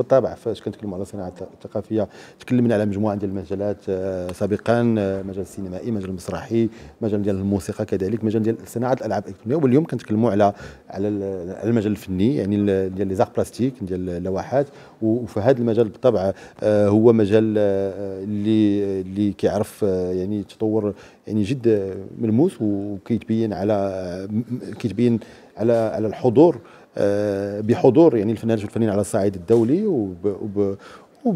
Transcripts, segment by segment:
بالطبع فاش كنتكلموا على الصناعه الثقافيه تكلمنا على مجموعه ديال المجالات آه، سابقا آه، مجال السينمائي مجال المسرحي مجال ديال الموسيقى كذلك مجال ديال صناعه الالعاب الالكترونيه واليوم كنتكلموا على على المجال الفني يعني ديال لي بلاستيك ديال اللوحات وفي هذا المجال بالطبع آه، هو مجال اللي اللي كيعرف يعني تطور يعني جد ملموس وكيتبين على كيتبين على على الحضور آه، بحضور يعني الفنانين والفنانين على الصعيد الدولي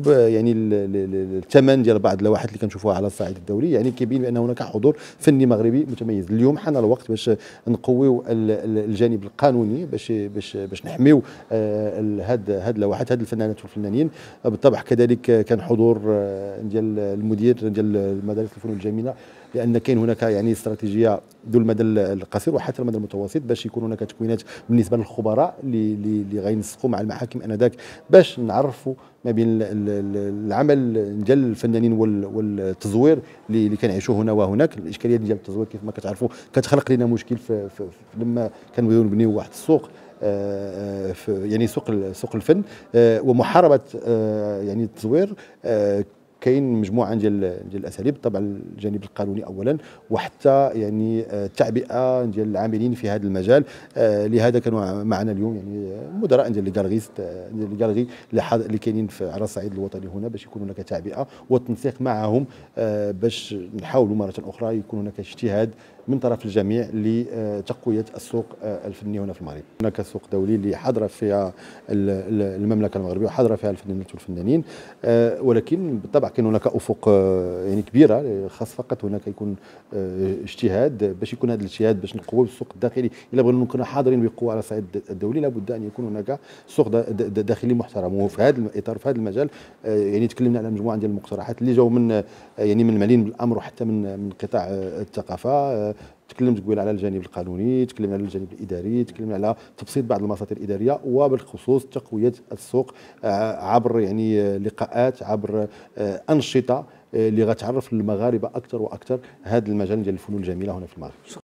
يعني الثمن ديال بعض اللوحات اللي كنشوفوها على الصعيد الدولي يعني كيبين بان هناك حضور فني مغربي متميز اليوم حان الوقت باش نقويو الجانب القانوني باش باش باش نحميو آه، هاد هاد اللوحات هاد الفنانات والفنانين بالطبع كذلك كان حضور آه، ديال المدير ديال مدارس الفنون الجميله لان كاين هناك يعني استراتيجيه ذو المدى القصير وحتى المدى المتوسط باش يكون هناك تكوينات بالنسبه للخبراء اللي اللي غينسقوا مع المحاكم انذاك باش نعرفوا ما بين العمل ديال الفنانين والتزوير اللي كنعيشوا هنا وهناك الاشكاليه ديال التزوير كيف ما كتعرفوا كتخلق لنا مشكل في في لما كنبغيو نبنيو واحد السوق آه، آه، يعني سوق سوق الفن آه، ومحاربه يعني التزوير كاين مجموعه ديال ديال الاساليب طبعا الجانب القانوني اولا وحتى يعني آه، التعبئه ديال العاملين في هذا المجال آه، لهذا كانوا معنا اليوم يعني آه، مدراء ديال الكارغيست ديال الكارغي اللي كاينين على الصعيد الوطني هنا باش يكون هناك تعبئه وتنسيق معهم باش نحاولوا مره اخرى يكون هناك اجتهاد من طرف الجميع لتقويه السوق الفني هنا في المغرب. هناك سوق دولي اللي حاضره فيها المملكه المغربيه وحاضره فيها الفنانات والفنانين آه، ولكن بالطبع كان هناك افق آه، يعني كبيره آه، خاص فقط هناك يكون اجتهاد باش يكون هذا الاجتهاد باش نقوى السوق الداخلي الا بغينا نكون حاضرين بقوه على الصعيد الدولي لابد ان يكون هناك سوق داخلي محترم وفي هذا الاطار في هذا المجال يعني تكلمنا على مجموعه ديال المقترحات اللي جاوا من يعني من المعنيين بالامر وحتى من من قطاع الثقافه تكلمت قبيل على الجانب القانوني تكلمنا على الجانب الاداري تكلمنا على تبسيط بعض المساطر الاداريه وبالخصوص تقويه السوق آه، عبر يعني لقاءات عبر آه، انشطه آه، اللي غتعرف المغاربه اكثر واكثر هذا المجال ديال الفنون الجميله هنا في المغرب